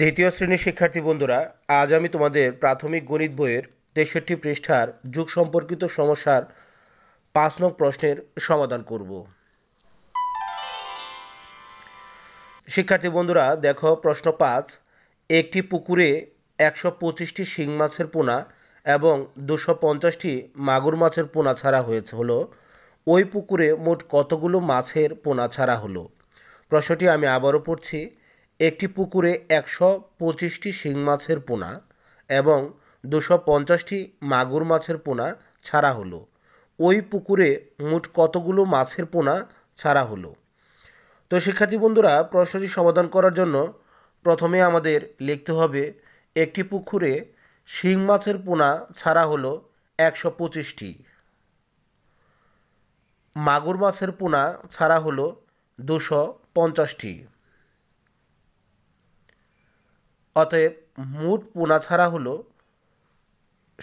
দ্বিতীয় শ্রেণীর শিক্ষার্থী বন্ধুরা আজ আমি তোমাদের প্রাথমিক গণিত বইয়ের তেষট্টি পৃষ্ঠার যুগ সম্পর্কিত সমস্যার পাঁচ নং প্রশ্নের সমাধান করব শিক্ষার্থী বন্ধুরা দেখো প্রশ্ন পাঁচ একটি পুকুরে একশো পঁচিশটি শিং মাছের পোনা এবং দুশো পঞ্চাশটি মাগুর মাছের পোনা ছাড়া হয়েছে হলো ওই পুকুরে মোট কতগুলো মাছের পোনা ছাড়া হলো প্রশ্নটি আমি আবারও পড়ছি একটি পুকুরে একশো পঁচিশটি শিং মাছের পোনা এবং দুশো পঞ্চাশটি মাগুর মাছের পোনা ছাড়া হলো ওই পুকুরে মোট কতগুলো মাছের পোনা ছাড়া হলো তো শিক্ষার্থী বন্ধুরা প্রশ্নটি সমাধান করার জন্য প্রথমে আমাদের লিখতে হবে একটি পুকুরে শিং মাছের পোনা ছাড়া হলো একশো পঁচিশটি মাগুর মাছের পোনা ছাড়া হলো দুশো পঞ্চাশটি অতএব মোট পোনা ছাড়া হলো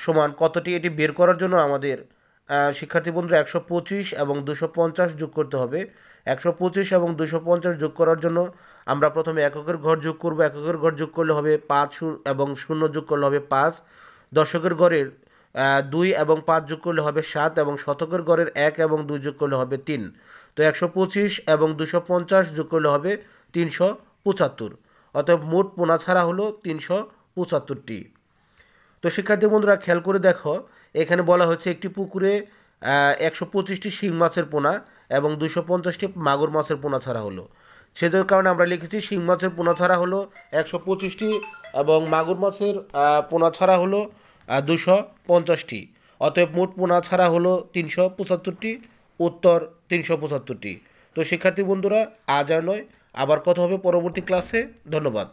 সমান কতটি এটি বের করার জন্য আমাদের শিক্ষার্থী বন্ধু একশো পঁচিশ এবং দুশো পঞ্চাশ যোগ করতে হবে একশো পঁচিশ এবং দুশো পঞ্চাশ যোগ করার জন্য আমরা প্রথমে এককের ঘর যোগ করব এককের ঘর যোগ করলে হবে পাঁচ এবং শূন্য যোগ করলে হবে পাঁচ দশকের ঘরের দুই এবং পাঁচ যোগ করলে হবে সাত এবং শতকের গড়ের এক এবং দুই যোগ করলে হবে তিন তো একশো পঁচিশ এবং দুশো পঞ্চাশ যোগ করলে হবে তিনশো পঁচাত্তর অতএব মোট পোনা ছাড়া হলো তিনশো পঁচাত্তরটি তো শিক্ষার্থী বন্ধুরা খেয়াল করে দেখো এখানে বলা হচ্ছে একটি পুকুরে একশো পঁচিশটি শিং মাছের পোনা এবং দুশো পঞ্চাশটি মাগুর মাছের পোনা ছাড়া হলো সেজন্য কারণে আমরা লিখেছি শিং মাছের পোনা ছাড়া হলো একশো পঁচিশটি এবং মাগুর মাছের পোনা ছাড়া হলো দুশো পঞ্চাশটি অতএব মোট পোনা ছাড়া হলো তিনশো পঁচাত্তরটি উত্তর তিনশো পঁচাত্তরটি তো শিক্ষার্থী বন্ধুরা আজ আর নয় আবার কথা হবে পরবর্তী ক্লাসে ধন্যবাদ